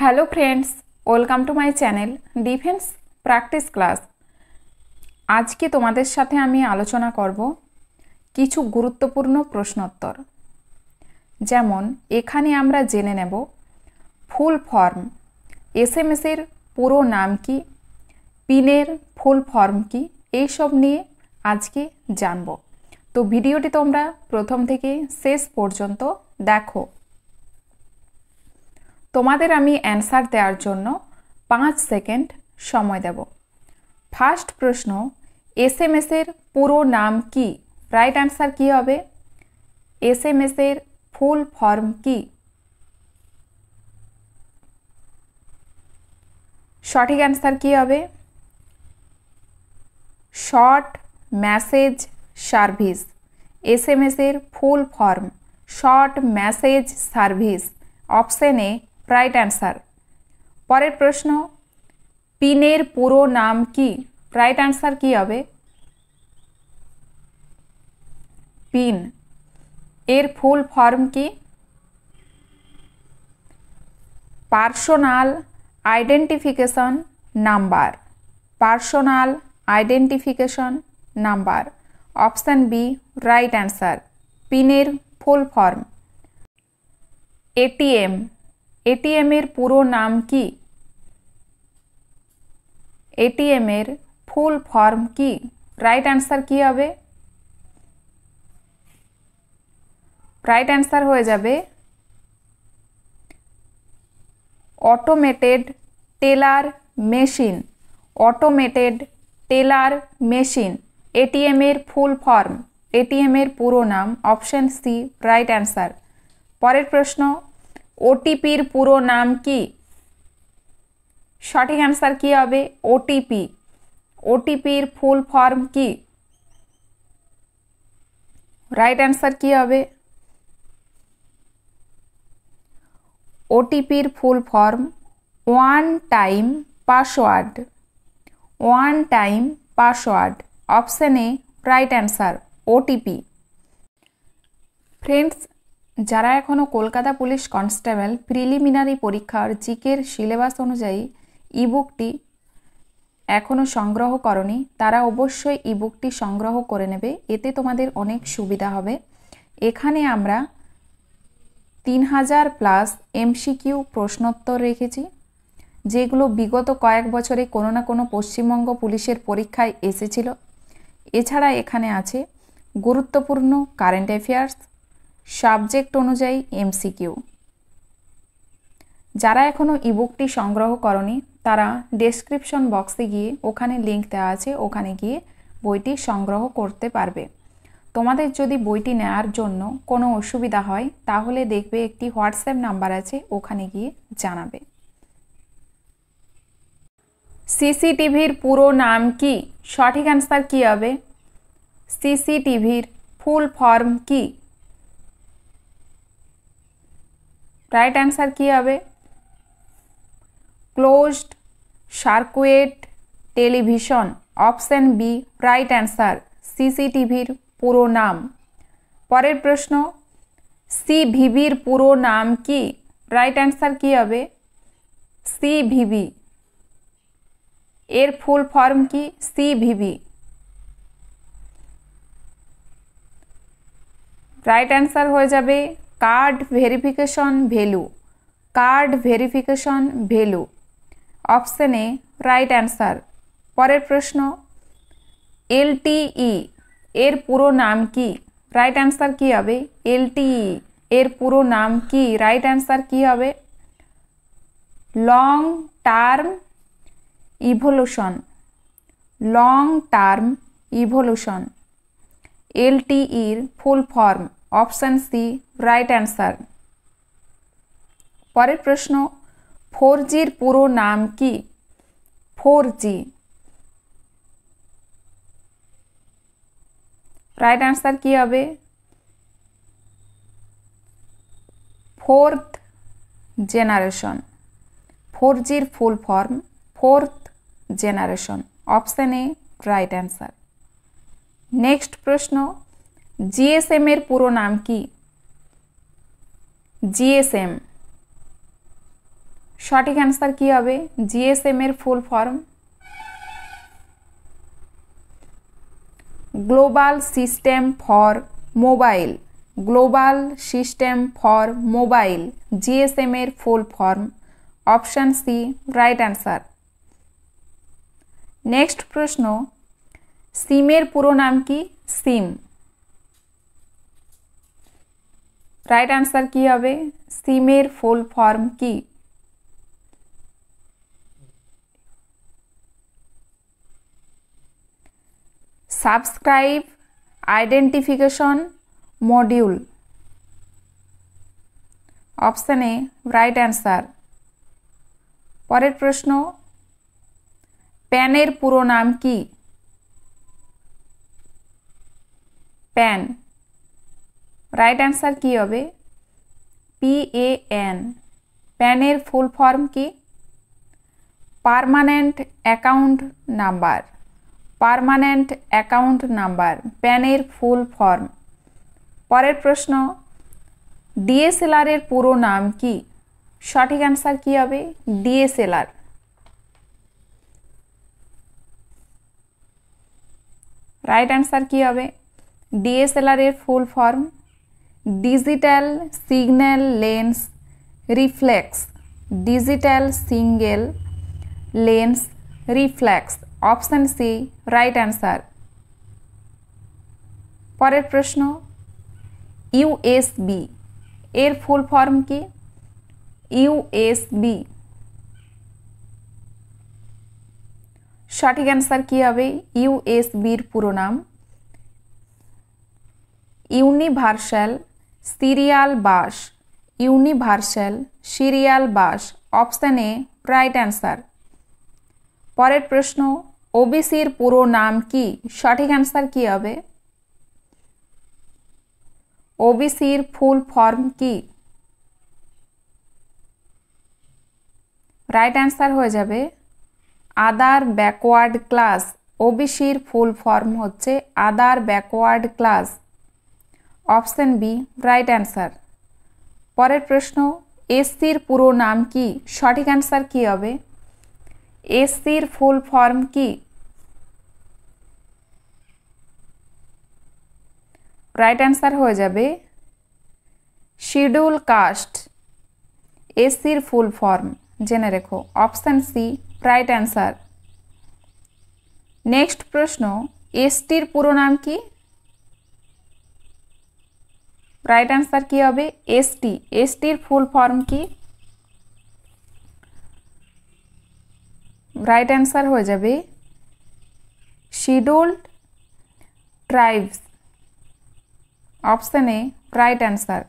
hello friends welcome to my channel defence practice class আজকে তোমাদের সাথে আমি আলোচনা করব কিছু গুরুত্বপূর্ণ প্রশ্নোত্তর যেমন এখানে আমরা জেনে নেব ফুল ফর্ম এস এসএমএস এর পুরো নাম কি পিনের ফুল ফর্ম কি এইসব নিয়ে আজকে জানব তো ভিডিওটি তোমরা প্রথম থেকে শেষ পর্যন্ত দেখো তোমাদের আমি অ্যান্সার দেওয়ার জন্য পাঁচ সেকেন্ড সময় দেব ফার্স্ট প্রশ্ন এস এম এসের পুরো নাম কি রাইট অ্যান্সার কি হবে এস এম এসের ফুল ফর্ম কি সঠিক অ্যান্সার কি হবে short message service S M এসের full form short message service অপশানে রাইট অ্যান্সার পরের প্রশ্ন পিনের পুরো নাম কি রাইট অ্যান্সার কি হবে পিন এর ফুল ফর্ম কি personal identification number personal identification number option B right answer পিনের ফুল ফর্ম এটিএম এটিএম এর পুরো নাম কি এটিএম এর ফুল ফর্ম কি রাইট অ্যান্সার কি হবে রাইট অ্যান্সার হয়ে যাবে automated teller machine automated teller machine ATM এর ফুল ফর্ম এটিএম এর পুরো নাম অপশন সি রাইট অ্যান্সার পরের প্রশ্ন ওটিপির পুরো নাম কি সঠিক অ্যান্সার কী হবে ওটিপি ওটিপির ফুল ফর্ম কি রাইট অ্যান্সার কী হবে ওটিপির full form one time password one time password অপশানে রাইট অ্যান্সার ওটিপি ফ্রেন্ডস যারা এখনও কলকাতা পুলিশ কনস্টেবল প্রিলিমিনারি পরীক্ষার জিকের সিলেবাস অনুযায়ী ইবুকটি এখনও সংগ্রহ করনি তারা অবশ্যই ইবুকটি সংগ্রহ করে নেবে এতে তোমাদের অনেক সুবিধা হবে এখানে আমরা তিন হাজার প্লাস এমসিকিউ প্রশ্নোত্তর রেখেছি যেগুলো বিগত কয়েক বছরে কোনো না কোনো পশ্চিমবঙ্গ পুলিশের পরীক্ষায় এসেছিল এছাড়া এখানে আছে গুরুত্বপূর্ণ কারেন্ট অ্যাফেয়ার্স সাবজেক্ট অনুযায়ী এমসিকিউ যারা এখনও ইবুকটি সংগ্রহ করনি তারা ডেসক্রিপশন বক্সে গিয়ে ওখানে লিঙ্ক দেওয়া আছে ওখানে গিয়ে বইটি সংগ্রহ করতে পারবে তোমাদের যদি বইটি নেওয়ার জন্য কোনো অসুবিধা হয় তাহলে দেখবে একটি হোয়াটসঅ্যাপ নাম্বার আছে ওখানে গিয়ে জানাবে সিসিটিভির পুরো নাম কি সঠিক অ্যান্সার কী হবে সিসিটিভির ফুল ফর্ম কী রাইট অ্যান্সার কী হবে closed circuit television option B right answer সিসিটিভির পুরো নাম পরের প্রশ্ন সিভিভির পুরো নাম কি রাইট অ্যান্সার কী হবে সিভিভি এর ফুল ফর্ম কি সিভিভি রাইট অ্যান্সার হয়ে যাবে card verification value card verification value option A right answer পরের প্রশ্ন এলটিই এর পুরো নাম কি রাইট অ্যান্সার কী হবে এলটিই এর পুরো নাম কি রাইট অ্যান্সার কী হবে long term evolution long term evolution এলটিইর full form option C right answer পরের প্রশ্ন ফোর জির পুরো নাম কি ফোর জি রাইট অ্যান্সার কি হবে ফোর্থ জেনারেশন ফোর জির full form fourth generation option A right answer next প্রশ্ন জিএসএম এর পুরো নাম কি জিএসএম সঠিক অ্যান্সার কী হবে জিএসএম এর full form global system for mobile global system for mobile GSM এর full form option C right answer next প্রশ্ন সিমের পুরো নাম কি সিম राइट आंसर की हवे सीमेर फुल फॉर्म की subscribe identification module option A right answer পরের প্রশ্ন প্যানের পুরো নাম কি প্যান রাইট অ্যান্সার কী হবে পি এ এন প্যানের ফুল ফর্ম কি permanent account number permanent account number প্যানের ফুল ফর্ম পরের প্রশ্ন ডিএসএলআরের পুরো নাম কি সঠিক অ্যান্সার কী হবে ডিএসএলআর রাইট অ্যান্সার কী হবে ডিএসএলআরের full form digital signal lens reflex digital single lens reflex option C right answer पर प्रश्न यूएसबी एर फुल फॉर्म की यूएसबी सठिक आंसर की है यूएसबी पुरो नाम universal serial bus universal serial bus option A right answer পরের প্রশ্ন ওবিসির পুরো নাম কি সঠিক অ্যান্সার কি হবে ওবিসির ফুল ফর্ম কি রাইট অ্যান্সার হয়ে যাবে আদার ব্যাকওয়ার্ড ক্লাস ওবিসির ফুল ফর্ম হচ্ছে other backward class option B right answer পরের প্রশ্ন এসসির পুরো নাম কি সঠিক অ্যান্সার কি হবে এসসির ফুল ফর্ম কি রাইট অ্যান্সার হয়ে যাবে শিডিউল কাস্ট এসির ফুল ফর্ম জেনে রেখো option C right answer next প্রশ্ন এসটির পুরো নাম কি রাইট অ্যান্সার কী হবে এসটি এসটির ফুল ফর্ম কি রাইট অ্যান্সার হয়ে যাবে শিডিউল্ড ট্রাইবস অপশানে রাইট অ্যান্সার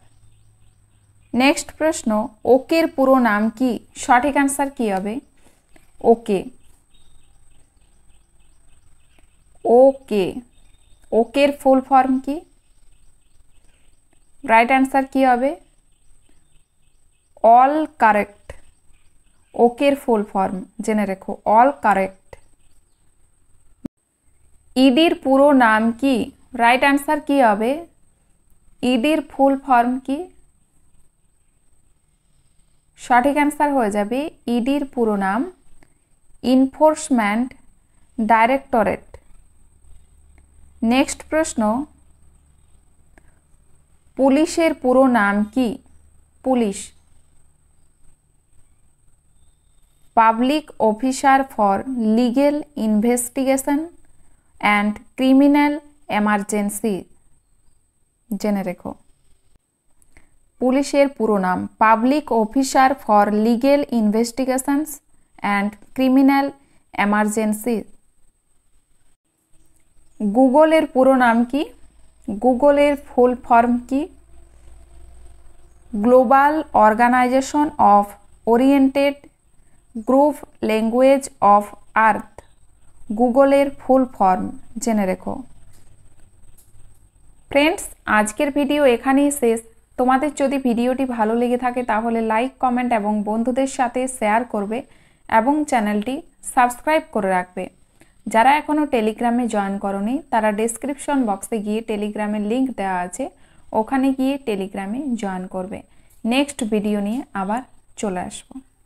নেক্সট প্রশ্ন ওকের পুরো নাম কি সঠিক অ্যান্সার কী হবে ওকে ওকে ওকের ফুল ফর্ম কি রাইট অ্যান্সার কী হবে অল কারেক্ট ওকের ফুল ফর্ম জেনে রেখো অল কারেক্ট ইডির পুরো নাম কি রাইট অ্যান্সার কী হবে ইডির ফুল ফর্ম কি সঠিক অ্যান্সার হয়ে যাবে ইডির e পুরো নাম ইনফোর্সমেন্ট ডাইরেক্টরেট নেক্সট প্রশ্ন পুলিশের পুরো নাম কি police public officer for legal investigation and criminal emergency জেনে রেখো পুলিশের পুরো নাম public officer for legal investigations and criminal emergency গুগলের পুরো নাম কি গুগলের ফুল ফর্ম কি global organisation of oriented group language of earth গুগলের ফুল ফর্ম জেনে রেখো ফ্রেন্ডস আজকের ভিডিও এখানেই শেষ তোমাদের যদি ভিডিওটি ভালো লেগে থাকে তাহলে লাইক কমেন্ট এবং বন্ধুদের সাথে শেয়ার করবে এবং চ্যানেলটি সাবস্ক্রাইব করে রাখবে যারা এখনও টেলিগ্রামে জয়েন করনি তারা ডেসক্রিপশন বক্সে গিয়ে টেলিগ্রামের লিঙ্ক দেওয়া আছে ওখানে গিয়ে টেলিগ্রামে জয়েন করবে নেক্সট ভিডিও নিয়ে আবার চলে আসবো